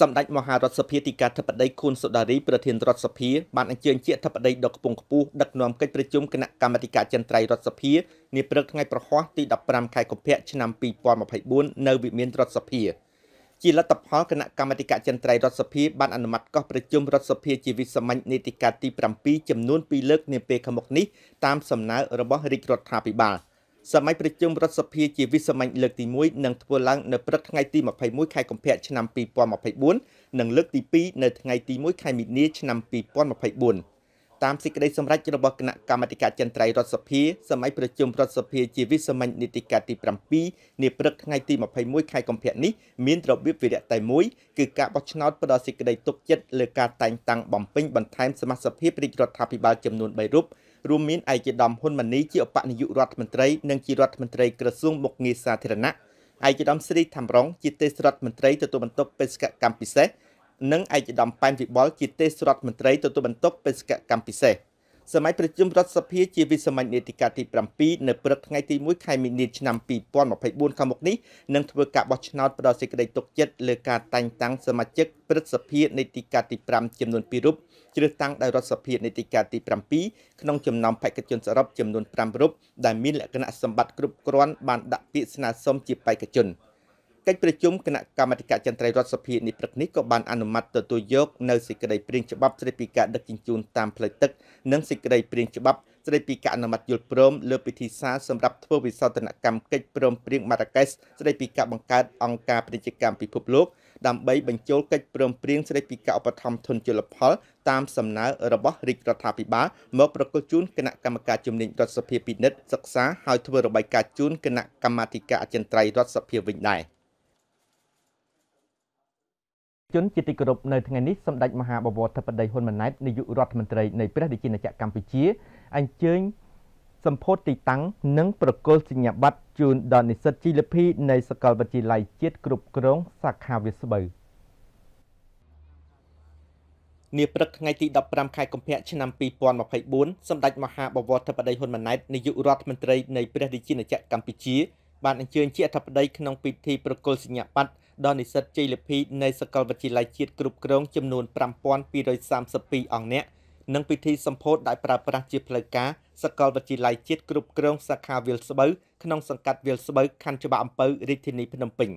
សម្ដេចមហារដ្ឋសភាទីកាធិបតីខួនសូដារីប្រធានរដ្ឋសភាបានអញ្ជើញជាធិបតីដ៏ខ្ពង់ខ្ពស់ដឹកនាំកិច្ចប្រជុំគណៈកម្មាធិការចន្ទ្រៃរដ្ឋសភានាព្រឹកថ្ងៃប្រហ័សទី15ខែកុម្ភៈឆ្នាំ2024នៅវិមានរដ្ឋសភា ជាលទ្ធផលគណៈកម្មាធិការចន្ទ្រៃរដ្ឋសភាបានអនុម័តកោះប្រជុំរដ្ឋសភាជាវិសាមញ្ញនីតិកាលទី7ចំនួន2លើកនាពេលខាងមុខនេះតាមសំណើរបស់រាជរដ្ឋាភិបាល។សម័យប្រជុំរដ្ឋសភាជាវិសាមញ្ញលើកទី1នឹងធ្វើឡើងនៅព្រឹកថ្ងៃទី21ខែកុម្ភៈឆ្នាំ2024និងលើកទី2នៅថ្ងៃទី1ខែមីនាឆ្នាំ2024តាមសេចក្តីសម្រេចរបស់គណៈកម្មាធិការចន្ទ្រៃរដ្ឋសភាសម័យប្រជុំរដ្ឋសភាជាវិសាមញ្ញនីតិកាលទី7នាព្រឹកថ្ងៃទី21ខែកុម្ភៈនេះមានរបៀបវិរៈតែមួយគឺការបោះឆ្នោតផ្ដល់សេចក្តីទុកចិត្តលើការតែងតាំងបំពេញបន្ថែមសមាជិកភាពរាជរដ្ឋាភិបាលចំនួន3រូបរួមមានឯកឧត្តមហ៊ុនម៉ាណីជាអបនាយករដ្ឋមន្ត្រីនិងជារដ្ឋមន្ត្រីក្រសួងមុខងារសាធារណៈឯកឧត្តមស្រីថាំរង ជាទេសរដ្ឋមន្ត្រីទទួលបន្ទុកបេសកកម្មពិសេសនិងឯកឧត្តមប៉ែនវិបុលជាទេសរដ្ឋមន្ត្រីទទួលបន្ទុកបេសកកម្មពិសេសសម័យប្រជុំរដ្ឋសភា ជាវិសាមញ្ញនេតិកាទី7នៅព្រឹកថ្ងៃទី1ខែមីនាឆ្នាំ2024ខាងមុខនេះនឹងធ្វើការបោះឆ្នោតផ្ដល់សេចក្តីទុកចិត្តលើការតែងតាំងសមាជិកព្រឹទ្ធសភានេតិកាទី5ចំនួន2រូបជ្រើសតាំងដោយរដ្ឋសភានីតិកាលទី7ក្នុងចំណោមបេក្ខជនសរុបចំនួន5រូបដែលមានលក្ខណៈសម្បត្តិគ្រប់គ្រាន់បានដាក់ពាក្យស្នើសុំជាបេក្ខជនកិច្ចប្រជុំគណៈកម្មាធិការចន្ទ្រៃរដ្ឋសភានេះព្រឹកនេះក៏បានអនុម័តទទួលយកនៅសេចក្តីព្រាងច្បាប់ស្តីពីការដឹកជញ្ជូនតាមផ្លូវទឹកនិងសេចក្តីព្រាងច្បាប់ស្តីពីការអនុម័តយល់ព្រមលើពិធីសារសម្រាប់ធ្វើវិសោធនកម្មកិច្ចព្រមព្រៀងម៉ារ៉ាកេសស្តីពីការបង្កើតអង្គការពាណិជ្ជកម្មពិភពលោកដើម្បីបញ្ចូលកិច្ចព្រមព្រៀងស្តីពីការឧបត្ថម្ភធនជលផល តាមសំណើរបស់រាជរដ្ឋាភិបាលមកប្រកាសជូនគណៈកម្មការជំនាញរដ្ឋសភាពិនិត្យសិក្សាហើយធ្វើរបាយការណ៍ជូនគណៈកម្មាធិការអចិន្ត្រៃយ៍រដ្ឋសភាវិញដែរជនជាទីគោរពនៅថ្ងៃនេះសម្ដេចមហាបវរធិបតីហ៊ុនម៉ាណែតនាយករដ្ឋមន្ត្រីនៃព្រះរាជាណាចក្រកម្ពុជាអញ្ជើញសម្ពោធទីតាំងនិងប្រគល់សញ្ញាបត្រជូនដល់និស្សិតជីលភីនៃសាកលវិទ្យាល័យជាតិគ្រប់គ្រងសាខាវាស្បូវនាព្រឹកថ្ងៃទី15ខែកុម្ភៈឆ្នាំ2024សម្ដេចមហាបវរធិបតីហ៊ុនម៉ាណែតនាយករដ្ឋមន្ត្រីនៃព្រះរាជាណាចក្រកម្ពុជាបានអញ្ជើញជាអធិបតីក្នុងពិធីប្រគល់សញ្ញាបត្រដល់និស្សិតជ័យលាភីនៃសាកលវិទ្យាល័យជាតិគ្រប់គ្រងចំនួន5232អង្គនាក់និងពិធីសម្ពោធដែលប្រើប្រាស់ជាផ្លូវការសកលវិទ្យាល័យជាតិគ្រប់គ្រងសាខាវាលស្បូវក្នុងសង្កាត់វាលស្បូវខណ្ឌច្បារអំពៅរាជធានីភ្នំពេញ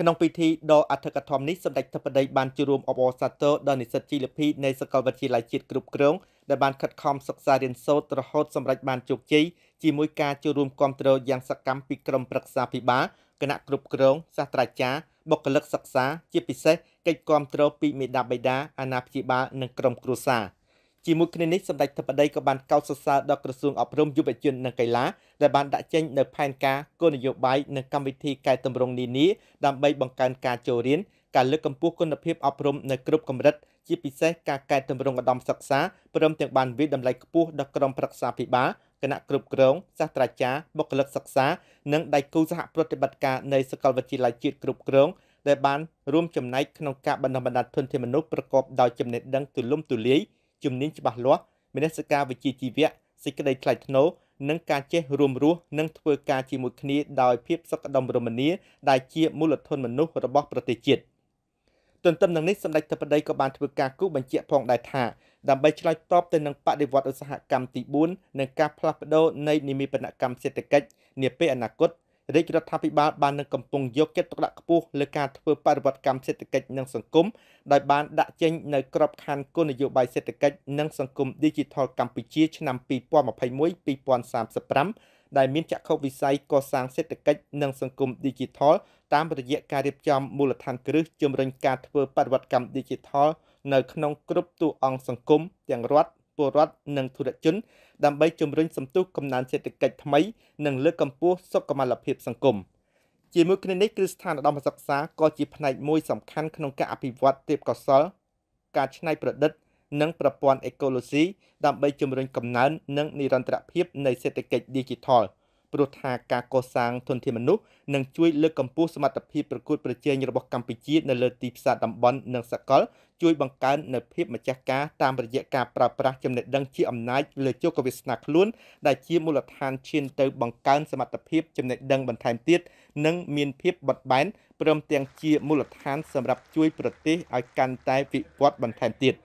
ក្នុងពិធីដ៏អធិកធមនេះសម្ដេចធិបតីបានជួបរួមអបអរសាទរដល់និស្សិតជីលភីនៃសាកលវិទ្យាល័យជាតិគ្រប់គ្រងដែលបានខិតខំសិក្សារៀនសូត្ររហូតសម្រេចបានជោគជ័យជាមួយការចូលរួមគាំទ្រយ៉ាងសកម្មពីក្រុមប្រឹក្សាភិបាលគណៈគ្រប់គ្រងសាស្ត្រាចារ្យបុគ្គលិកសិក្សាជាពិសេសកិច្ចគាំទ្រពីមេដាបេដាអាណាព្យាបាលនិងក្រុមគ្រួសារ។ជាមួយគ្នានេះសម្ដេចធិបតីក៏បានកោតសរសើរដល់ក្រសួងអប់រំយុវជននិងកីឡាដែលបានដាក់ចេញនូវផែនការគោលនយោបាយនិងកម្មវិធីកែតម្រង់នានាដើម្បីបង្កើនការចូលរៀនការលើកកម្ពស់គុណភាពអប់រំនៅគ្រប់កម្រិតជាពិសេសការកែតម្រង់ឧត្តមសិក្សាព្រមទាំងបានវិតម្លៃខ្ពស់ដល់ក្រុមប្រឹក្សាភិបាលគណៈគ្រប់គ្រងសាស្ត្រាចារ្យបុគ្គលិកសិក្សានិងដៃគូសហប្រតិបត្តិការនៃសាកលវិទ្យាល័យជាតិគ្រប់គ្រងដែលបានរួមចំណែកក្នុងការបណ្ដុះបណ្ដាលធនធានមនុស្សប្រកបដោយចំណេះដឹងទូលំទូលាយជំនាញច្បាស់លាស់មនសិការវិជ្ជាជីវៈសេចក្តីថ្លៃថ្នូរនិងការចេះរួមរស់និងធ្វើការជាមួយគ្នាដោយភាពសុខដុមរមនាដែលជាមូលធនមនុស្សរបស់ប្រទេសជាតិទន្ទឹមនឹងនេះសម្ដេចធិបតីក៏បានធ្វើការគូបញ្ជាក់ផងដែរថាដើម្បីឆ្លើយតបទៅនឹងបដិវត្តឧស្សាហកម្មទី4និងការផ្លាស់ប្តូរនៃនិមិត្តកម្មសេដ្ឋកិច្ចនាពេលអនាគតរាជរដ្ឋាភិបាលបាននឹងកំពុងយកចិត្តទុកដាក់ខ្ពស់លើការធ្វើបរិវត្តកម្មសេដ្ឋកិច្ចនិងសង្គមដោយបានដាក់ចេញនៅក្របខ័ណ្ឌគោលនយោបាយសេដ្ឋកិច្ចនិងសង្គម Digital កម្ពុជាឆ្នាំ2021-2035ដែលមានចក្ខុវិស័យកសាងសេដ្ឋកិច្ចនិងសង្គម Digital តាមរយៈការរៀបចំមូលដ្ឋានគ្រឹះជំរុញការធ្វើបរិវត្តកម្ម Digital នៅក្នុងគ្រប់តួអង្គសង្គមទាំងរដ្ឋពលរដ្ឋនិងធុរជន ដើម្បីជំរុញសន្ទុះកំណើនសេដ្ឋកិច្ចថ្មី និងលើកកម្ពស់សុខុមាលភាពសង្គមជាមួយគ្នានេះគឺស្ថានឧត្តមសិក្សាក៏ជាផ្នែកមួយសំខាន់ក្នុងការអភិវឌ្ឍទេពកោសលការច្នៃប្រឌិត និងប្រព័ន្ធអេកូឡូស៊ីដើម្បីជំរុញកំណើននិងនិរន្តរភាពនៃសេដ្ឋកិច្ច Digital ។ព្រោះថាការកសាងធនធានមនុស្សនឹងជួយលើកកម្ពស់សមត្ថភាពប្រកួតប្រជែងរបស់កម្ពុជានៅលើទីផ្សារតំបន់និងសកលជួយបង្កើននូវភាពម្ចាស់ការតាមរយៈការប្រើប្រាស់ចំណេះដឹងជាអំណាចលើជោគវាសនាខ្លួនដែលជាមូលដ្ឋានឈានទៅបង្កើនសមត្ថភាពចំណេះដឹងបន្ថែមទៀតនិងមានភាពបត់បែនព្រមទាំងជាមូលដ្ឋានសម្រាប់ជួយប្រទេសឲ្យកាន់តែវិវត្តបន្ថែមទៀត។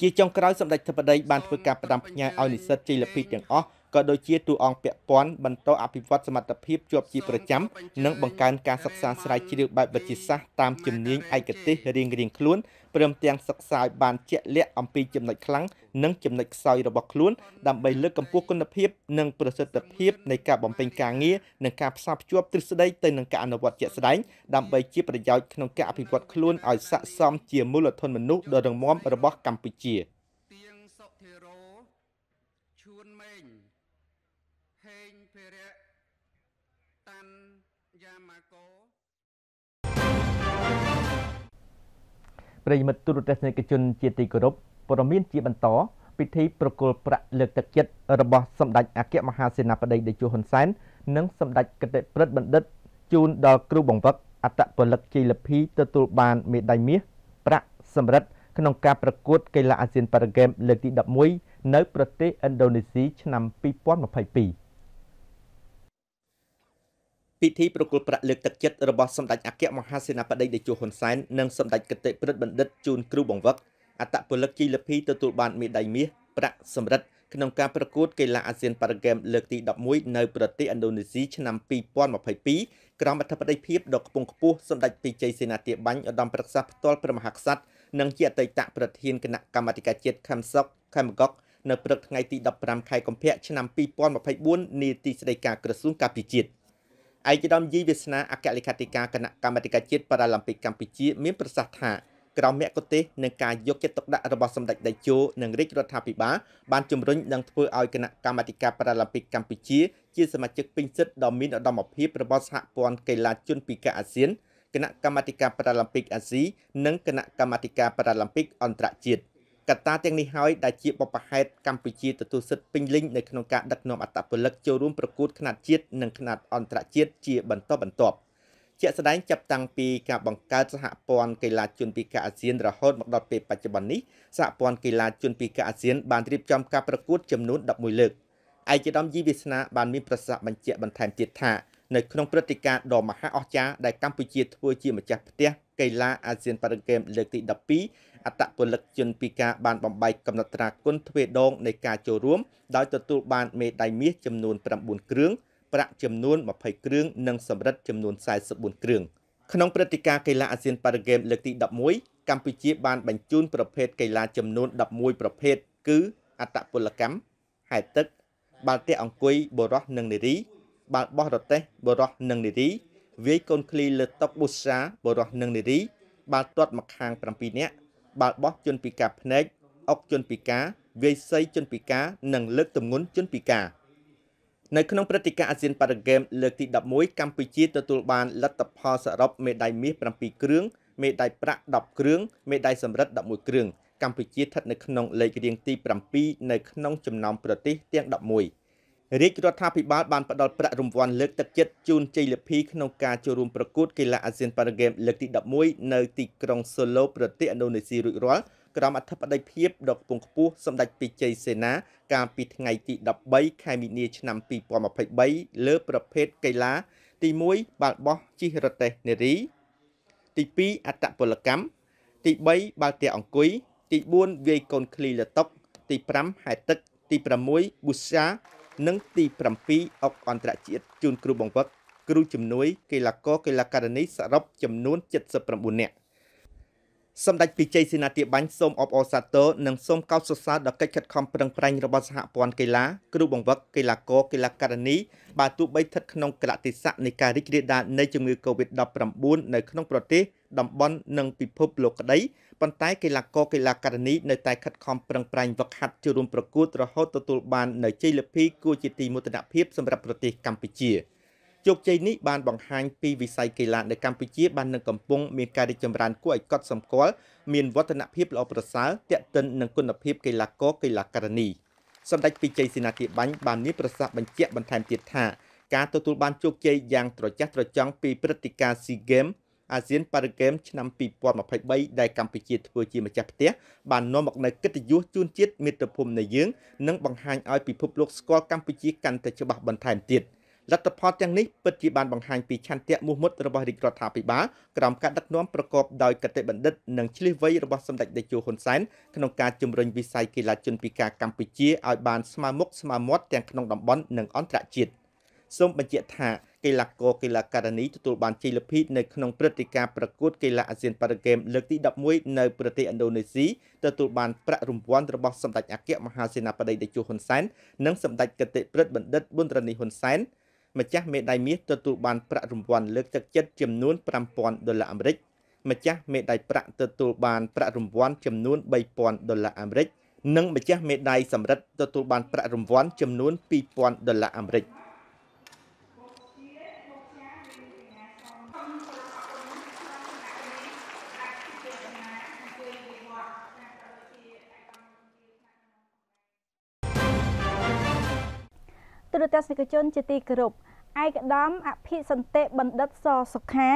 ជាចុងក្រោយសម្ដេចធិបតីបានធ្វើការផ្ដាំផ្ញើឲ្យនិស្សិតជ័យលភីទាំងអស់ក៏ដូចជាទូអង្គពាក់ព័ន្ធបន្តអភិវឌ្ឍសមត្ថភាពជាប់ជាប្រចាំនិងបង្កើនការសិក្សាស្រាវជ្រាវបែបវិទ្យាសាស្ត្រតាមជំនាញឯកទេសរៀងរៀងខ្លួនព្រមទាំងសិក្សាឲ្យបានជាក់លាក់អំពីចំណុចខ្លាំងនិងចំណុចខ្សោយរបស់ខ្លួនដើម្បីលើកកម្ពស់គុណភាពនិងប្រសិទ្ធភាពនៃការបំពេញការងារនិងការផ្សារភ្ជាប់ទ្រឹស្ដីទៅនឹងការអនុវត្តជាក់ស្ដែងដើម្បីជាប្រយោជន៍ក្នុងការអភិវឌ្ឍខ្លួនឲ្យស័ក្តិសមជាមូលធនមនុស្សដ៏រឹងមាំរបស់កម្ពុជា។ប្រិយមិត្តទូរទស្សនិកជនជាទីគោរពព័ត៌មានជាបន្តពិធីប្រគល់ប្រាក់លើកទឹកចិត្តរបស់សម្ដេចអគ្គមហាសេនាបតីតេជោហ៊ុនសែននិងសម្ដេចគតិព្រឹទ្ធបណ្ឌិតជូនដល់គ្រូបង្វឹកអត្តពលិកជ័យលភីទទួលបានមេដាយមាសប្រាក់សម្រិទ្ធក្នុងការប្រកួតកីឡាអាស៊ានប៉ារ៉ាហ្គេមលើកទី11នៅប្រទេសឥណ្ឌូនេស៊ីឆ្នាំ2022ពិធីប្រគល់ប្រាក់លើកទឹកចិត្តរបស់សម្ដេចអគ្គមហាសេនាបតីតេជោហ៊ុនសែននិងសម្ដេចគតិព្រឹទ្ធបណ្ឌិតជួនគ្រូបង្វឹកអតពលិកជីលភីទទួលបានមេដាយមាសប្រាក់សម្រិទ្ធក្នុងការប្រកួត កីឡាអាស៊ានប៉ារ៉ាហ្គេមលើកទី11នៅប្រទេសឥណ្ឌូនេស៊ីឆ្នាំ2022ក្រោមអធិបតីភាពដ៏ខ្ពង់ខ្ពស់សម្ដេចពីជ័យសេនាធិបាញ់ឧត្តមប្រឹក្សាផ្ទាល់ព្រះមហាក្សត្រនិងជាអតីតប្រធានគណៈកម្មាធិការជាតិខេមសុកខេមកុកនៅព្រឹកថ្ងៃទី15ខែកុម្ភៈឆ្នាំ2024នាទីស្តីការក្រសួងការបរទេសជាតិឯកឧត្តមយីវាសនាអគ្គលេខាធិការគណៈកម្មាធិការជាតិប៉ារ៉ាឡ িম্প ិកកម្ពុជា មានប្រសាសន៍ថាក្រមមគ្គុទេសនឹងការយកចិត្តទុកដាក់របស់សម្ដេចតេជោនិងរាជរដ្ឋាភិបាលបានជំរុញនិងធ្វើឲ្យគណៈកម្មាធិការប៉ារ៉ាឡ িম্প ិកកម្ពុជា ជាសមាជិកពេញសិទ្ធិដ៏មានឧត្តមភាពរបស់សហព័ន្ធកីឡាជនពិការអាស៊ានគណៈកម្មាធិការប៉ារ៉ាឡ িম্প ិកអាស៊ីនិងគណៈកម្មាធិការប៉ារ៉ាឡ িম্প ិកអន្តរជាតិ។កត្តាទាំងនេះហើយដែលជាបបហេតុកម្ពុជាទទួលសិទ្ធិពេញលេញនៅក្នុងការដឹកនាំអត្តពលិកចូលរួមប្រកួតខ្នាតជាតិនិងខ្នាតអន្តរជាតិជា បន្តបន្ទាប់ជាក់ស្ដែងចាប់តាំងពីការបង្កើតសហព័ន្ធកីឡាជនពិការអាស៊ានរហូតមកដល់ពេលបច្ចុប្បន្ននេះសហព័ន្ធកីឡាជនពិការអាស៊ានបានរៀបចំការប្រកួតចំនួន11លើកឯកឧត្តមយីវាសនាបានមានប្រសាសន៍បញ្ជាក់បន្ថែមទៀតថានៅក្នុងព្រឹត្តិការណ៍ដ៏មហាអស្ចារ្យដែលកម្ពុជាធ្វើជាម្ចាស់ផ្ទះកីឡាអាស៊ានប៉ារ៉ាហ្គេមលើកទី12អត្តពលិកជនពីការបានបំបែកកំណត់ត្រាគុណទ្វេដងនៃការចូលរួមដោយទទួលបានមេដាយមាសចំនួន9គ្រឿងប្រាក់ចំនួន20គ្រឿងនិងសម្រិទ្ធចំនួន44គ្រឿងក្នុងព្រឹត្តិការណ៍កីឡាអាស៊ានប៉ារ៉ាហ្គេមលើកទី11កម្ពុជាបានបញ្ជូនប្រភេទកីឡាចំនួន11ប្រភេទគឺអត្តពលកម្មហែលទឹកបាល់ទះអង្គុយបរោះនិងនារីបាល់បោះរទេះបរោះនិងនារីវាយកូនឃ្លីលើតុប៊ូសាបរោះនិងនារីបាល់ទាត់មកខាង7នាក់បាល់បោះជនពិការភ្នែកអុកជនពិការវាយសីជនពិការនិង លើកទម្ងន់ជនពិការ នៅក្នុងព្រឹត្តិការណ៍អាស៊ានប៉ារ៉ាហ្គេមលើកទី11កម្ពុជាទទួលបានលទ្ធផលសរុបមេដាយមាស7គ្រឿងមេដាយប្រាក់10គ្រឿងមេដាយសំរឹទ្ធ11គ្រឿងកម្ពុជាស្ថិតនៅក្នុងលេខរៀងទី7នៅក្នុងចំណោមប្រទេសទាំង11រាជរដ្ឋាភិបាលបានផ្តល់ប្រាក់រង្វាន់លើកទឹកចិត្តជូនជ័យលាភីក្នុងការចូលរួមប្រកួតកីឡាអាស៊ានប៉ារ៉ាហ្គេមលើកទី11នៅទីក្រុងសូឡូប្រទេសឥណ្ឌូនេស៊ីរួចរាល់ក្រោមអធិបតីភាពដ៏ខ្ពង់ខ្ពស់សម្ដេចពេជ្រជ័យសេនាកាលពីថ្ងៃទី13ខែមីនាឆ្នាំ2023លើប្រភេទកីឡាទី1បាល់បោះជិះរទេះនារីទី2អត្តពលកម្មទី3បាល់ទះអង្គុយទី4វាយកូនឃ្លីលតុកទី5ហែទឹកទី6ប៊ូសានិងទី7អុកអន្តរជាតិជូនគ្រូបង្វឹកគ្រូជំនួយកីឡាករកីឡាករនីសរុបចំនួន79នាក់សម្ដេចពិជ័យសេនាទាបាញ់សូមអបអរសាទរនិងសូមកោតសរសើរដល់កិច្ចខិតខំប្រឹងប្រែងរបស់សហព័ន្ធកីឡា គ្រូបង្វឹកកីឡាករកីឡាករនីបើទោះបីស្ថិតក្នុងកលតិស័កនៃការរីករាលដាលនៃជំងឺ Covid-19 នៅក្នុងប្រទេសតំបន់និងពិភពលោកក្តីប៉ុន្តែកីឡាករកីឡាករនីនៅតែខិតខំប្រឹងប្រែងវឹកហាត់ចូលរួមប្រកួតរហូតទទួលបាននៅជ័យលាភីគួរជាទីមោទនភាពសម្រាប់ប្រទេសកម្ពុជាជោគជ័យនេះបានបង្ហាញពីវិស័យកីឡានៅកម្ពុជា បាននឹងកំពុងមានការរីកចម្រើនគួរឲ្យកត់សម្គាល់មានវឌ្ឍនភាពល្អប្រសើរទាក់ទិននឹងគុណភាពកីឡាករកីឡាករនីសម្ដេចពិជ័យសេនាធិបាញ់បានមានប្រសាសន៍បញ្ជាក់បន្ថែមទៀតថាការទទួលបានជោគជ័យយ៉ាងត្រចះត្រចង់ពីព្រឹត្តិការណ៍ SEA Games អាស៊ានប៉ារ៉ាហ្គេមឆ្នាំ2023ដែលកម្ពុជា ធ្វើជាម្ចាស់ផ្ទះបាននាំមកនូវកិត្តិយសជូនជាតិមាតុភូមិនៃយើងនិងបង្ហាញឲ្យពិភពលោកស្គាល់កម្ពុជាកាន់តែច្បាស់បន្ថែមទៀតលទ្ធផលទាំងនេះពិតជាបានបង្ហាញពីឆន្ទៈមោះមុតរបស់រាជរដ្ឋាភិបាលក្រោមការដឹកនាំប្រកបដោយគតិបណ្ឌិតនិងឆ្លៀសវៃរបស់សម្ដេចតេជោហ៊ុនសែនក្នុងការជំរុញវិស័យកីឡាជនពិការកម្ពុជាឲ្យបានស្មើមុខស្មើមាត់ទាំងក្នុងតំបន់និងអន្តរជាតិសូមបញ្ជាក់ថាកីឡាករកីឡាករនីទទួលបានជ័យលាភីនៅក្នុងព្រឹត្តិការណ៍ប្រកួតកីឡាអាស៊ានប៉ារ៉ាហ្គេមលើកទី11នៅប្រទេសឥណ្ឌូនេស៊ីទទួលបានប្រាក់រង្វាន់របស់សម្ដេចអគ្គមហាសេនាបតីតេជោហ៊ុនសែននិងសម្ដេចគតិព្រឹទ្ធបណ្ឌិតប៊ុនរ៉ានីហ៊ុនសែនម្ចាស់មេដាយមាសទទួលបានប្រាក់រង្វាន់លើកទឹកចិត្តចំនួន5000ដុល្លារអាមេរិកម្ចាស់មេដាយប្រាក់ទទួលបានប្រាក់រង្វាន់ចំនួន3000ដុល្លារអាមេរិកនិងម្ចាស់មេដាយសំរិទ្ធទទួលបានប្រាក់រង្វាន់ចំនួន2000ដុល្លារអាមេរិក។ទូរទស្សនិកជនជាទីគោរពឯកឧត្តមអភិសន្តិបណ្ឌិតសសុខា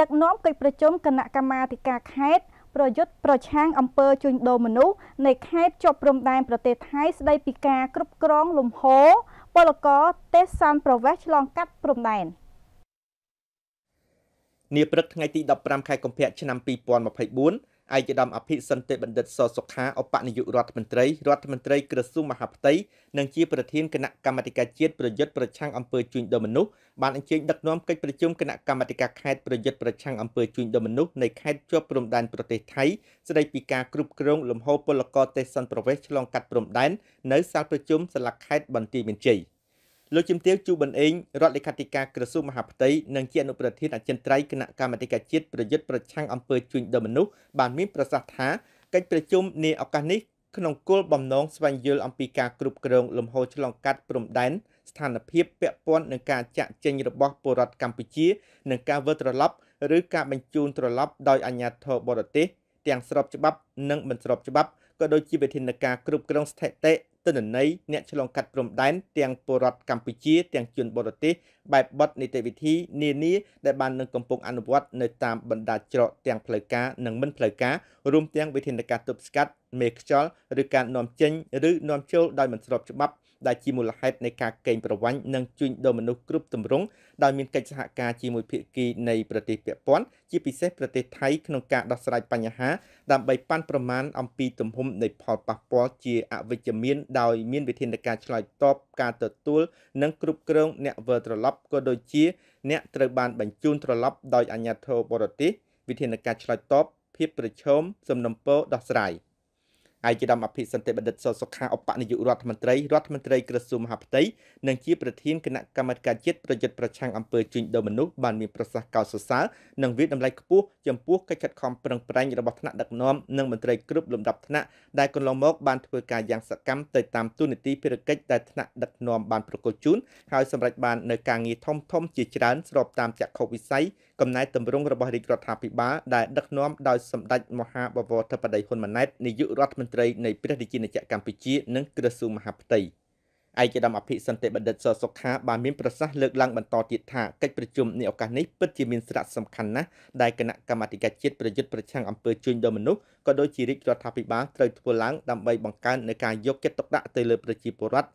ដឹកនាំកិច្ចប្រជុំគណៈកម្មាធិការខេត្តប្រយុទ្ធប្រឆាំងអំពើជួញដូរមនុស្សនៃខេត្តជាប់ព្រំដែនប្រទេសថៃស្ដីពីការគ្រប់គ្រងលំហូរពលករទេសសានប្រវេសឆ្លងកាត់ព្រំដែននាព្រឹកថ្ងៃទី15ខែកុម្ភៈឆ្នាំ2024ឯកឧត្តមអភិសន្តិបណ្ឌិតសសុខាឧបនាយករដ្ឋមន្ត្រីរដ្ឋមន្ត្រីក្រសួងមហាផ្ទៃនិងជាប្រធានគណៈកម្មាធិការជាតិប្រយុទ្ធប្រឆាំងអំពើជួញដូរមនុស្សបានអញ្ជើញដឹកនាំកិច្ចប្រជុំគណៈកម្មាធិការខេត្តប្រយុទ្ធប្រឆាំងអំពើជួញដូរមនុស្សនៅខេត្តជាប់ព្រំដែនប្រទេសថៃស្ដីពីការគ្រប់គ្រងលំហពលករទេសន្តប្រវេសឆ្លងកាត់ព្រំដែននៅសាលប្រជុំសាលាខេត្តបន្ទាយមានជ័យ។លោកជំទាវជូប៊ិនអេងរដ្ឋលេខាធិការក្រសួងមហាផ្ទៃនិងជាអនុប្រធានអចិន្ត្រៃយ៍គណៈកម្មាធិការជាតិប្រយុទ្ធប្រឆាំងអំពើជួញដូរមនុស្សបានមានប្រសាសន៍ថាកិច្ចប្រជុំនាឱកាសនេះក្នុងគោលបំណងស្វែងយល់អំពីការគ្រប់គ្រងលំហូរឆ្លងកាត់ព្រំដែនស្ថានភាពពាក់ព័ន្ធនឹងការចាក់ចេញរបស់ពលរដ្ឋកម្ពុជានិងការវិលត្រឡប់ឬការបញ្ជូនត្រឡប់ដោយអាជ្ញាធរបរទេសទាំងស្របច្បាប់និងមិនស្របច្បាប់ក៏ដូចជាវិធានការគ្រប់គ្រងស្ថិតិទិន្នន័យអ្នកឆ្លងកាត់ព្រំដែនទាំងពលរដ្ឋកម្ពុជាទាំងជនបរទេសបែបបទនីតិវិធីនានាដែលបាននឹងកំពុងអនុវត្តនៅតាមបណ្ដាច្រកទាំងផ្លូវការនិងមិនផ្លូវការរួមទាំងវិធានការទប់ស្កាត់មេខ្យល់ឬការនាំចេញឬនាំចូលដោយមិនស្របច្បាប់ដែលជាមូលហេតុនៃការកេងប្រវ័ញ្ចនិងជួញដូរមនុស្សគ្រប់ទម្រង់ដោយមានកិច្ចសហការជាមួយភាគីនៃប្រទេសពាក់ព័ន្ធជាពិសេសប្រទេសថៃក្នុងការដោះស្រាយបញ្ហាដើម្បីប៉ាន់ប្រមាណអំពីទំហំនៃផលប៉ះពាល់ជាអវិជ្ជមានដោយមានវិធានការឆ្លើយតបការទទួលនិងគ្រប់គ្រងអ្នកវិលត្រឡប់ក៏ដូចជាអ្នកត្រូវបានបញ្ជូនត្រឡប់ដោយអាជ្ញាធរបរទេសវិធានការឆ្លើយតបភាពប្រឈមសំណុំពរដោះស្រាយ។ឯកឧត្តមអភិសន្តិបណ្ឌិតសសុខាអបនាយករដ្ឋមន្ត្រីរដ្ឋមន្ត្រីក្រសួងមហាផ្ទៃនិងជាប្រធានគណៈកម្មាធិការជាតិប្រយុទ្ធប្រឆាំងអំពើជួញដូរមនុស្សបានមានប្រសាសន៍កោតសរសើរនិងវិតម្លៃខ្ពស់ចំពោះកិច្ចខិតខំប្រឹងប្រែងរបស់ថ្នាក់ដឹកនាំនិងមន្ត្រីគ្រប់លំដាប់ថ្នាក់ដែលកន្លងមក បានធ្វើការយ៉ាងសកម្មទៅតាមទូនីតិភារកិច្ចដែលថ្នាក់ដឹកនាំបានប្រកល់ជូនហើយសម្រេចបាន នៅការងារធំធំ ជាច្រើន ស្របតាមចក្ខុវិស័យកំណែតម្រង់របស់រាជរដ្ឋាភិបាលដែលដឹកនាំដោយសម្ដេចមហាបវរធិបតីហ៊ុនម៉ាណែតនាយករដ្ឋមន្ត្រីត្រីនៃព្រះរាជាណាចក្រកម្ពុជានិងក្រសួងមហាផ្ទៃឯកឧត្តមអភិសន្តិបណ្ឌិតសសុខាបានមានប្រសាសន៍លើកឡើងបន្តទៀតថាកិច្ចប្រជុំនៃឱកាសនេះពិតជាមានសារៈសំខាន់ណាស់ដែលគណៈកម្មាធិការជាតិប្រយុទ្ធប្រឆាំងអំពើជួញដូរមនុស្សក៏ដូចជារាជរដ្ឋាភិបាលត្រូវធ្វើឡើងដើម្បីបង្កើននៃការយកចិត្តទុកដាក់ទៅលើប្រជាពលរដ្ឋ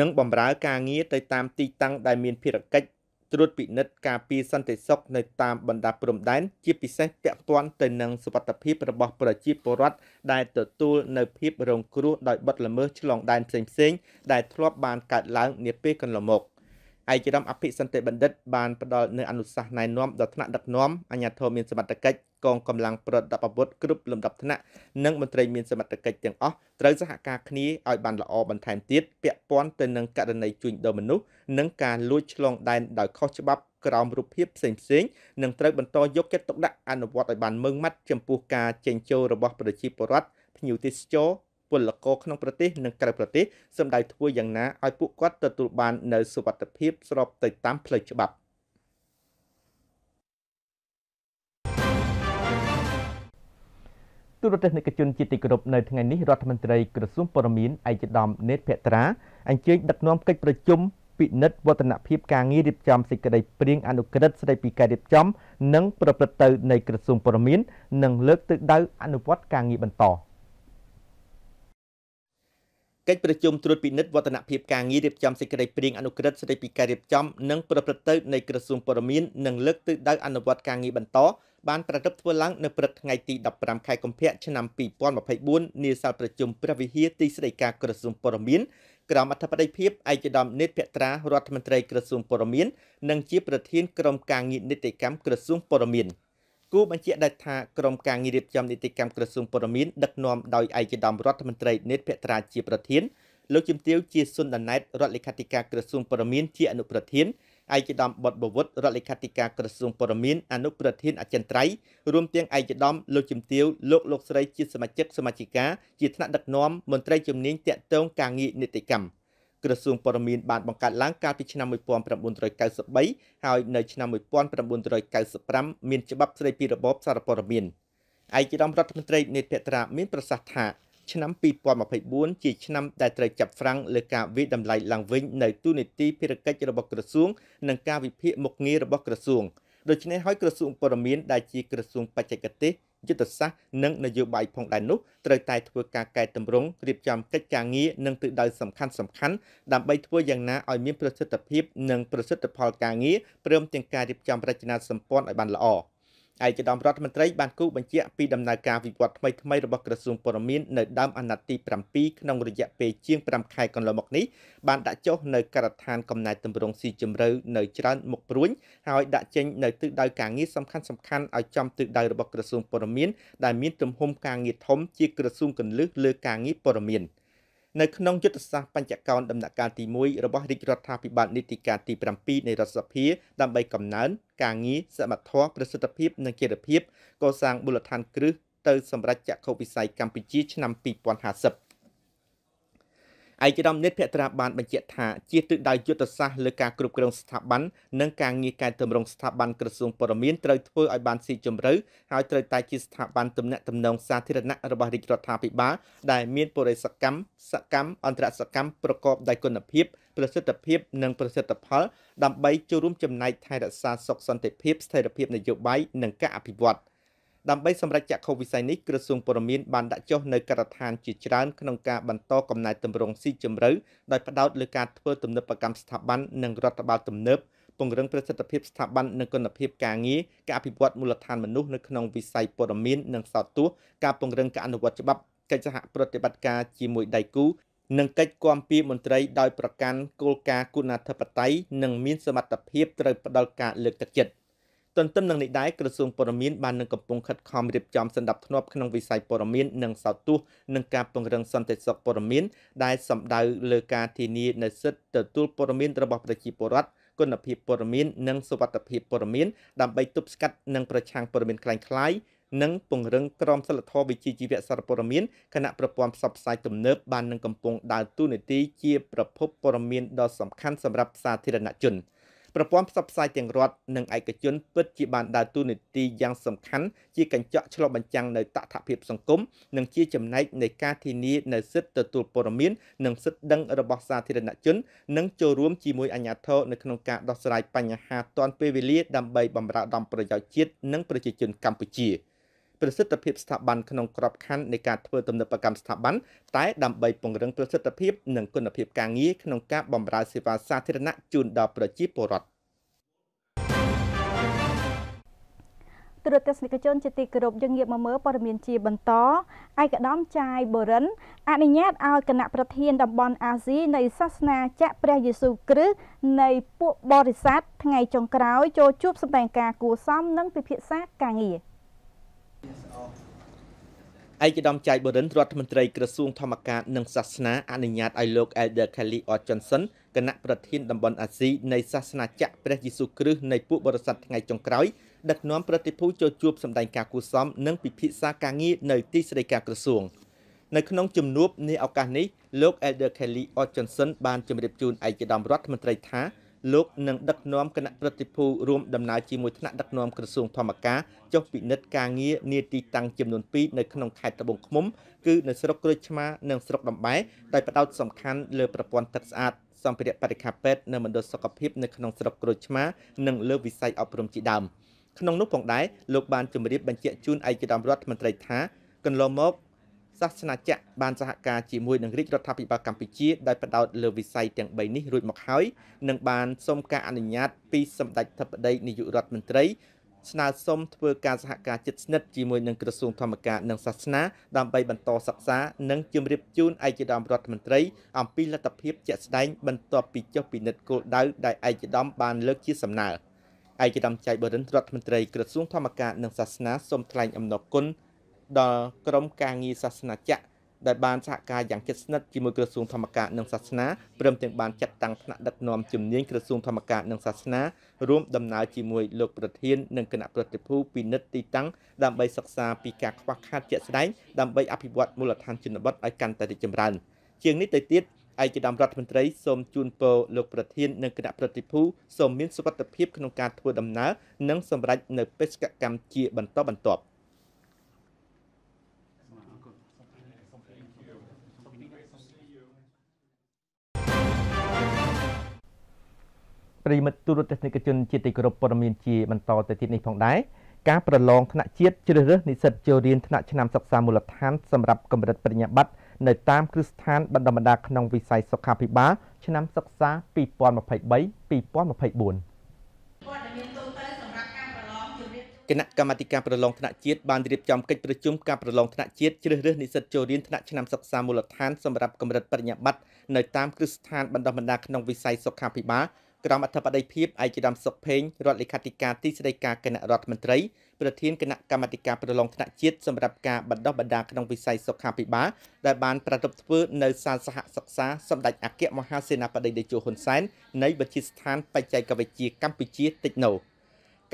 និងបម្រើការងារទៅតាមទីតាំងដែលមានភារកិច្ចត្រួតពិនិត្យការពីសន្តិសុខនៅតាមបណ្ដាព្រំដែនជាពិសេសពាក់ព័ន្ធទៅនឹងសុវត្ថិភាពរបស់ប្រជាពលរដ្ឋដែលទទួលនៅភាពរងគ្រោះដោយបទល្មើសឆ្លងដែនផ្សេងៗដែលធ្លាប់បានកើតឡើងនាពេលកន្លងមកឯកឧត្តមអភិសន្តិបណ្ឌិតបានផ្ដល់នូវអនុសាសន៍ណែនាំដល់ថ្នាក់ដឹកនាំអាជ្ញាធរមានសមត្ថកិច្ចកងកម្លាំងប្រដាប់អាវុធគ្រប់លំដាប់ថ្នាក់និងមន្ត្រីមានសមត្ថកិច្ចទាំងអស់ត្រូវសហការគ្នាឲ្យបានល្អបន្ថែមទៀតពាក់ព័ន្ធទៅនឹងករណីជួញដូរមនុស្សនិងការលួចឆ្លងដែនដោយខុសច្បាប់ក្រោមរូបភាពផ្សេងផ្សេងនិងត្រូវបន្តយកចិត្តទុកដាក់អនុវត្តឲ្យបានម៉ឺងម៉ាត់ចំពោះការចិញ្ចោររបស់ប្រជាពលរដ្ឋភ្ញៀវទេសចរពលករក្នុងប្រទេសនិងក្រៅប្រទេសសម្ដៅធ្វើយ៉ាងណាឲ្យពួកគាត់ទទួលបាននូវសុវត្ថិភាពស្របទៅតាមផ្លូវច្បាប់ទូតរដ្ឋនិកជនជាតិទីគោរពនៅថ្ងៃនេះរដ្ឋមន្ត្រីក្រសួងព័ត៌មានឯកឧត្តមនេតភត្រាអញ្ជើញដឹកនាំកិច្ចប្រជុំពិនិត្យវឌ្ឍនភាពការងាររៀបចំសេចក្តីព្រៀងអនុក្រឹត្យស្តីពីការរៀបចំ និងប្រព្រឹត្តទៅនៃក្រសួងព័ត៌មាននិងលើកទឹកដៅអនុវត្តការងារបន្ត។កិច្ចប្រជុំត្រួតពិនិត្យវឌ្ឍនភាពការងាររៀបចំសេចក្តីព្រាងអនុក្រឹត្យស្តីពីការរៀបចំនិងប្រព្រឹត្តទៅនៃក្រសួងព័ត៌មាននិងលើកទិសដៅអនុវត្តការងារបន្តបានប្រព្រឹត្តធ្វើឡើងនៅព្រឹកថ្ងៃទី15ខែកុម្ភៈឆ្នាំ2024នាសាលប្រជុំព្រះវិហារទីស្តីការក្រសួងព័ត៌មាន ក្រមអធិបតីភាពឯកឧត្តមនេតភក្ត្រារដ្ឋមន្ត្រីក្រសួងព័ត៌មាន និងជាប្រធានក្រុមការងារនីតិកម្មក្រសួងព័ត៌មាន។គូបញ្ជាក់ដែរថាក្រុមការងាររៀបចំនីតិកម្មក្រសួងព័ត៌មានដឹកនាំដោយឯកឧត្តមរដ្ឋមន្ត្រីនេតភក្ត្រាជាប្រធានលោកជំទាវជាសុនដាណែតរដ្ឋលេខាធិការក្រសួងព័ត៌មានជាអនុប្រធានឯកឧត្តមបុតបវុតរដ្ឋលេខាធិការក្រសួងព័ត៌មានអនុប្រធានអចិន្ត្រៃយ៍រួមទាំងឯកឧត្តមលោកជំទាវលោកលោកស្រីជាសមាជិកសមាជិកាជាថ្នាក់ដឹកនាំមន្ត្រីជំនាញតាក់ទងការងារនីតិកម្ម។ក្រសួងព័ត៌មានបានបង្កើតឡើងកាលពីឆ្នាំ1993ហើយនៅឆ្នាំ1995មានច្បាប់ស្តីពីរបបសារព័ត៌មានឯកឧត្តមរដ្ឋមន្ត្រីនេតភត្រាមានប្រសាសន៍ថាឆ្នាំ2024ជាឆ្នាំដែលត្រូវចាប់ហ្វ្រាំងលើការវិតម្លៃឡើងវិញនៅទូនីតិភារកិច្ចរបស់ក្រសួងនិងការវិភាគមុខងាររបស់ក្រសួងដូច្នេះហើយក្រសួងព័ត៌មានដែលជាក្រសួងបច្ចេកទេសយុទ្ធសាស្ត្រនិងនយោបាយផងដែរនោះត្រូវតែ ធ្វើការកែតម្រង់រៀបចំកិច្ចការងារនិងទិដៅសំខាន់សំខាន់ដើម្បីធ្វើយ៉ាងណាឲ្យមានប្រសិទ្ធភាពនិងប្រសិទ្ធផលការងារព្រមទាំងការរៀបចំរចនាសម្ព័ន្ធឲ្យបានល្អ។ឯកឧត្តមរដ្ឋមន្ត្រីបានគូបញ្ជាក់ពីដំណើរការវិវត្តថ្មីថ្មីរបស់ក្រសួងព័ត៌មាននៅដើមអាណត្តិទី7ក្នុងរយៈពេលជាង5ខែកន្លងមកនេះបានដាក់ចុះនៅការដ្ឋានកំណែតម្រង់ស៊ីជម្រៅនៅច្រើនមុខព្រួញហើយដាក់ចេញនៅទិសដៅការងារសំខាន់សំខាន់ឲ្យចំទិសដៅរបស់ក្រសួងព័ត៌មានដែលមានទំហំការងារធំជាក្រសួងកੰលឹះលើការងារព័ត៌មាន។នៅក្នុងយុទ្ធសាស្ត្របញ្ចកោណដំណាក់កាលទី1របស់រាជរដ្ឋាភិបាលនីតិកាលទី7នៃរដ្ឋសភា ដើម្បីកំណើនការងារសមត្ថភាពប្រសិទ្ធភាពនិងចីរភាពកសាងមូលដ្ឋានគ្រឹះទៅសម្រាប់ចក្ខុវិស័យកម្ពុជាឆ្នាំ2050ឯកឧត្តមនិតភក្ត្រាបានបញ្ជាក់ថាជាទិសដៅយុទ្ធសាស្ត្រលើការគ្រប់គ្រងស្ថាប័ននិងការងារកែតម្រង់ស្ថាប័នក្រសួងព័ត៌មានត្រូវធ្វើឲ្យបានស៊ីជម្រៅហើយត្រូវតែជាស្ថាប័នទំនាក់ទំនងសាធារណៈរបស់រាជរដ្ឋាភិបាលដែលមានបរិសកម្មសកម្មអន្តរសកម្មប្រកបដោយគុណភាពប្រសិទ្ធភាពនិងប្រសិទ្ធផល ដើម្បីចូលរួមចំណែកថែរក្សាសុខសន្តិភាពស្ថិរភាពនយោបាយនិងការអភិវឌ្ឍន៍ដើម្បីសម្រេចចាក់ខូវវិស័យនេះក្រសួងព័ត៌មានបានដាក់ចុះនៅការដ្ឋានជាច្រើនក្នុងការបន្តកំណែតម្រង់ស៊ីជម្រៅដោយផ្ដោតលើការធ្វើទំនើបកម្មស្ថាប័ននិងរដ្ឋបាលទំនើបពង្រឹងប្រសិទ្ធភាពស្ថាប័ននិងគុណភាពការងារការអភិវឌ្ឍមូលដ្ឋានមនុស្សនៅក្នុងវិស័យព័ត៌មាននិងសោតទស្សន៍ការពង្រឹងការអនុវត្តច្បាប់កិច្ចសហប្រតិបត្តិការជាមួយដៃគូនិងកិច្ចគាំពារមន្ត្រីដោយប្រកាន់គោលការណ៍គុណធិបតេយ្យនិងមានសមត្ថភាពត្រូវផ្ដល់ការលើកទឹកចិត្តទន្ទឹមនឹងនេះដែរក្រសួងព័ត៌មានបាននឹងកំពុងខិតខំរៀបចំសន្តិភាពក្នុងវិស័យព័ត៌មាននិងសោតទស្សន៍នឹងការពង្រឹងសន្តិសុខព័ត៌មាន ដែលសម្ដៅលើការធានានូវសិទ្ធិទទួលព័ត៌មានរបស់ប្រជាពលរដ្ឋគុណភាពព័ត៌មាននិងសុវត្ថិភាពព័ត៌មានដើម្បីទប់ស្កាត់និងប្រឆាំងព័ត៌មានក្លែងក្លាយនិងពង្រឹងក្រមសីលធម៌វិជ្ជាជីវៈសារព័ត៌មានគណៈប្រព័ន្ធផ្សព្វផ្សាយទំនើបបាននឹងកំពុងដើរតួនាទីជាប្រភពព័ត៌មានដ៏សំខាន់សម្រាប់សាធារណជន។ប្រព័ន្ធផ្សព្វផ្សាយទាំងរដ្ឋនិងឯកជនពិតជាបានដើរតួនាទីយ៉ាងសំខាន់ជាកញ្ចក់ឆ្លុះបញ្ចាំងនៅតថភាពសង្គមនិងជាចំណែកនៃការធានានៅសិទ្ធិទទួលព័ត៌មាននិងសិទ្ធិដឹងរបស់សាធារណជននិងចូលរួមជាមួយអាជ្ញាធរនៅក្នុងការដោះស្រាយបញ្ហាទាន់ពេលវេលាដើម្បីបម្រើដល់ប្រយោជន៍ជាតិនិងប្រជាជនកម្ពុជា។ប្រសិទ្ធភាពស្ថាប័នក្នុងក្របខ័ណ្ឌនៃការធ្វើទំនើបកម្មស្ថាប័នតែដើម្បីពង្រឹងប្រសិទ្ធភាព និងគុណភាពការងារក្នុងការបម្រើសេវាសាធារណៈជូនដល់ប្រជាពលរដ្ឋទូរទស្សនិកជនជាទីគោរពយើងងាកមកមើលព័ត៌មានជា បន្តឯកឧត្តមចាយបូរិនអនុញ្ញាតឲ្យគណៈប្រធានតំបន់អាស៊ីនៃសាសនា ចាក់ព្រះយេស៊ូវគ្រីស្ទនៃ ពួកបរិស័ទថ្ងៃចុងក្រោយចូលជួបសម្ដែងការគួសមនិងពិភាក្សាការងារ។ឯកឧត្តមចៃបូរិនរដ្ឋមន្ត្រីក្រសួងធម្មការនិងសាសនាអនុញ្ញាតឲ្យលោក Elder Kelly O Johnson គណៈប្រធានតំបន់អាស៊ីនៃសាសនាចក្រព្រះយេស៊ូវគ្រីស្ទនៃពួកបរិស័ទថ្ងៃចុងក្រោយដឹកនាំប្រតិភូចូលជួប សម្ដែងការគួសមនិងពិភាក្សាការងារនៅទីស្តីការក្រសួងនៅក្នុងជំនួបនេះឱកាសនេះលោក Elder Kelly O Johnson បានជម្រាបជូនឯកឧត្តមរដ្ឋមន្ត្រីថាលោកនឹងដឹកនាំគណៈប្រតិភូរួមដំណើរជាមួយថ្នាក់ដឹកនាំក្រសួងធម្មការចុះពិនិត្យការងារនីតិតាំងចំនួន2នៅក្នុងខេត្តត្បូងឃ្មុំគឺនៅស្រុកក្រូចឆ្មានិងស្រុកដំបែដោយផ្ដោតសំខាន់លើប្រព័ន្ធទឹកស្អាតសម្ភារៈបរិការពេទ្យនៅមណ្ឌលសុខភាពនៅក្នុងស្រុកក្រូចឆ្មានិងលើវិស័យអប់រំជាដើមក្នុងនោះផងដែរលោកបានជម្រាបបញ្ជាក់ជូនឯកឧត្តមរដ្ឋមន្ត្រីថា កន្លងមកសាសនាចក្របានសហការជាមួយនឹងរាជរដ្ឋាភិបាលកម្ពុជាដោយផ្ដោតលើវិស័យទាំង3នេះរួចមកហើយនឹងបានសុំការអនុញ្ញាតពីសម្ដេចធិបតីនាយករដ្ឋមន្ត្រីស្នើសុំធ្វើការសហការជិតស្និទ្ធជាមួយនឹងក្រសួងធម្មការនិងសាសនាដើម្បីបន្តសិក្សា និងជំរាបជូនឯកឧត្តមរដ្ឋមន្ត្រីអំពីលទ្ធភាពជាក់ស្ដែងបន្ទាប់ពីចុះពិនិត្យគោលដៅដែលឯកឧត្តមបានលើកជាសំណើឯកឧត្តមចៃបរិនរដ្ឋមន្ត្រីក្រសួងធម្មការនិងសាសនាសូមថ្លែងអំណរគុណដល់ក្រមការងារសាសនាចក្រដែលបានសហការយ៉ាងជិតស្និទ្ធជាមួយក្រសួងធម្មការនិងសាសនាព្រមទាំងបានចាត់តាំងថ្នាក់ដឹកនាំជំនាញក្រសួងធម្មការនិងសាសនារួមដំណើរជាមួយលោកប្រធាននិងគណៈប្រតិភូពិនិត្យទីតាំងដើម្បីសិក្សាពីការខ្វះខាតជាក់ស្ដែងដើម្បីអភិវឌ្ឍមូលដ្ឋានជនបទឲ្យកាន់តែរីកចម្រើនជាងនេះទៅទៀតឯកឧត្តមរដ្ឋមន្ត្រីសូមជូនពរលោកប្រធាននិងគណៈប្រតិភូសូមមានសុវត្ថិភាពក្នុងការធ្វើដំណើរនិងសម្រេចនៅបេសកកម្មជាបន្តបន្ទាប់ប្រិមិត្តទូរទស្សនិកជនជាទីគោរពព័ត៌មានជាបន្តទៅទៀតនេះផងដែរការប្រឡងថ្នាក់ជាតិជ្រើសរើសនិស្សិតចូលរៀនថ្នាក់ឆ្នាំសិក្សាមូលដ្ឋានសម្រាប់កម្រិតបរិញ្ញាបត្រនៅតាមគ្រឹះស្ថានបណ្ដុះបណ្ដាលក្នុងវិស័យសុខាភិបាលឆ្នាំសិក្សា2023 2024គណៈកម្មាធិការប្រឡងថ្នាក់ជាតិបានរៀបចំកិច្ចប្រជុំការប្រឡងថ្នាក់ជាតិជ្រើសរើសនិស្សិតចូលរៀនថ្នាក់ឆ្នាំសិក្សាមូលដ្ឋានសម្រាប់កម្រិតបរិញ្ញាបត្រនៅតាមគ្រឹះស្ថានបណ្ដុះបណ្ដាលក្នុងវិស័យសុខាភិបាលក្រុមអធិបតីភាពឯកឧត្តមសុកភេងរដ្ឋលេខាធិការទីស្តីការគណៈរដ្ឋមន្ត្រីប្រធានគណៈកម្មាធិការប្រឡងថ្នាក់ជាតិសម្រាប់ការបណ្ដុះបណ្ដាលក្នុងវិស័យសុខាភិបាលដែលបានប្រារព្ធធ្វើនៅសាលសហសិក្សាសម្ដេចអគ្គមហាសេនាបតីតេជោហ៊ុនសែននៃវិទ្យាស្ថានបច្ចេកវិទ្យាកម្ពុជាតិចណូ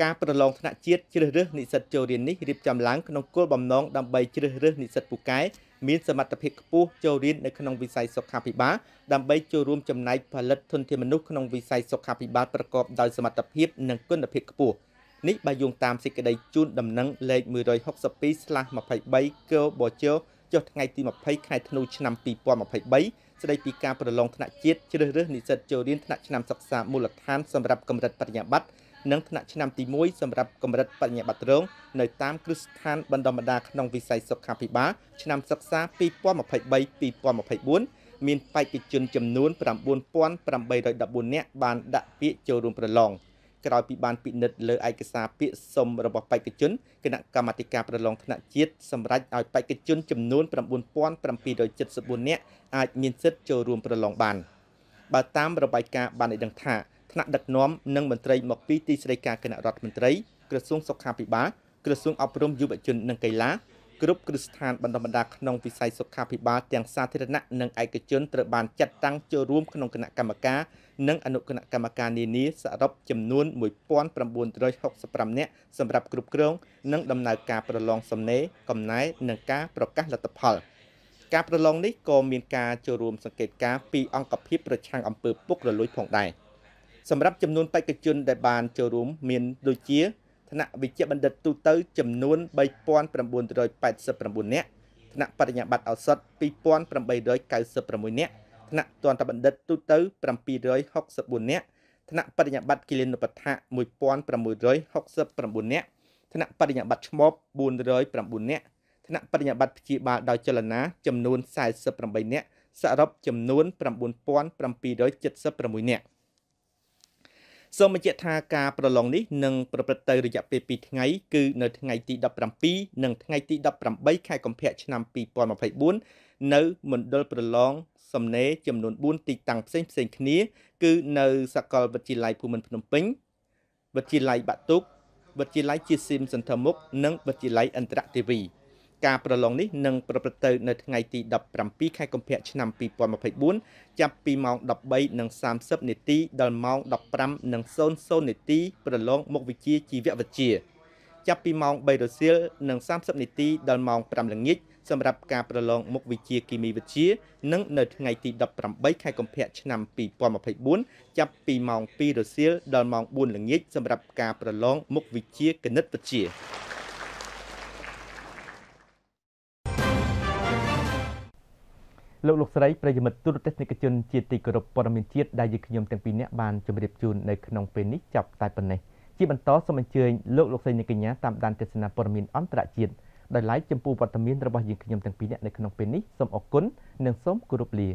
ការប្រឡងថ្នាក់ជាតិជ្រើសរើសនិស្សិតចូលរៀននេះរៀបចំឡើងក្នុងគោលបំណងដើម្បីជ្រើសរើសនិស្សិតពូកែមានសមត្ថភាពខ្ពស់ចូលរៀននៅក្នុងវិស័យសុខាភិបាលដើម្បីចូលរួមចំណែកផលិតធនធានមនុស្សក្នុងវិស័យសុខាភិបាលប្រកបដោយសមត្ថភាពនិងគុណភាពខ្ពស់នេះបើយោងតាមសេចក្តីជូន ដំណឹងលេខ162/23កបជចុះថ្ងៃទី20ខែធ្នូឆ្នាំ2023ស្តីពីការប្រឡងថ្នាក់ជាតិជ្រើសរើសនិស្សិតចូលរៀនថ្នាក់ឆ្នាំសិក្សាមូលដ្ឋានសម្រាប់កម្រិតបរិញ្ញាបត្រនិងថ្នាក់ឆ្នាំទី1សម្រាប់កម្រិតបញ្ញាបត្ររងនៅតាមគ្រឹះស្ថានបណ្ដុះបណ្ដាលក្នុងវិស័យសុខាភិបាលឆ្នាំសិក្សា2023-2024មានបេក្ខជន ចំនួន9814នាក់បានដាក់ពាក្យចូលរួមប្រឡងក្រោយពីបានពិនិត្យលើឯកសារពាក្យសុំរបស់បេក្ខជនគណៈកម្មាធិការប្រឡងថ្នាក់ជាតិសម្រេចឲ្យបេក្ខជនចំនួន9774នាក់អាច មានសិទ្ធិចូលរួមប្រឡងបានបើតាមរបាយការណ៍បានឲ្យដឹងថាថ្នាក់ដឹកនាំនិងមន្ត្រីមកពីទីស្តីការគណៈរដ្ឋមន្ត្រីក្រសួងសុខាភិបាលក្រសួងអប់រំយុវជននិងកីឡាគ្រប់គ្រឹះស្ថានបណ្ដុះបណ្ដាលក្នុងវិស័យសុខាភិបាលទាំងសាធារណៈនិងឯកជនត្រូវបានចាត់តាំងចូលរួមក្នុងគណៈកម្មការនិងអនុគណៈកម្មការនានាសរុបចំនួន1965នាក់សម្រាប់គ្រប់គ្រងនិងដំណើរការប្រឡងសំណេរកំណែនិងការប្រកាសលទ្ធផល ការប្រឡងនេះក៏មានការចូលរួមសង្កេតការពីអង្គភាពប្រឆាំងអំពើពុករលួយផងដែរ។សម្រាប់ចំនួនបេក្ខជនដែលបានចូលរួមមានដូចជា ថ្នាក់វិជ្ជបណ្ឌិតទូទៅចំនួន3989នាក់ថ្នាក់បរិញ្ញាបត្រឱសថ2896នាក់ថ្នាក់ទន្តបណ្ឌិតទូទៅ764នាក់ថ្នាក់បរិញ្ញាបត្រគិលានុបដ្ឋា1669នាក់ថ្នាក់បរិញ្ញាបត្រឆ្មប409នាក់ថ្នាក់បរិញ្ញាបត្រព្យាបាលដោយចលនាចំនួន48នាក់សរុបចំនួន9776នាក់សូមបញ្ជាក់ថាការប្រឡងនេះនឹងប្រព្រឹត្តទៅរយៈពេល2ថ្ងៃគឺនៅថ្ងៃទី17និងថ្ងៃទី18ខែកុម្ភៈឆ្នាំ2024នៅមណ្ឌលប្រឡងសំណេរចំនួន4ទីតាំងផ្សេងផ្សេងគ្នា គឺនៅសាកលវិទ្យាល័យភូមិន្ទភ្នំពេញវិទ្យាល័យបាក់ទុកវិទ្យាល័យជាស៊ីមសន្ធមុខនិងវិទ្យាល័យអន្តរទេវី។ការប្រឡងនេះនឹងប្រព្រឹត្តទៅនៅថ្ងៃទី17ខែកុម្ភៈឆ្នាំ2024ចាប់ពីម៉ោង13:30នាទីដល់ម៉ោង15:00នាទីប្រឡងមុខវិជ្ជាជីវវិទ្យាចាប់ពីម៉ោង3រសៀលនិង30នាទីដល់ម៉ោង5ល្ងាចសម្រាប់ការប្រឡងមុខវិជ្ជាគីមីវិទ្យានិងនៅថ្ងៃទី18ខែកុម្ភៈឆ្នាំ2024ចាប់ពីម៉ោង2រសៀលដល់ម៉ោង4ល្ងាចសម្រាប់ការប្រឡងមុខវិជ្ជាគណិតវិទ្យាលោកលោកស្រីប្រិយមិត្តទូរទស្សនិកជនជាទីគោរពព័ត៌មានជាតិដែលយើងខ្ញុំទាំងពីរនាក់បានជម្រាបជូននៅក្នុងពេលនេះចាប់តែប៉ុណ្ណេះជាបន្តសូមអញ្ជើញលោកលោកស្រីនិងកញ្ញាតាមដានទេសនាព័ត៌មានអន្តរជាតិដោយឡែកចំពោះវត្តមានរបស់យើងខ្ញុំទាំងពីរនាក់នៅក្នុងពេលនេះសូមអរគុណនិងសូមគោរពលា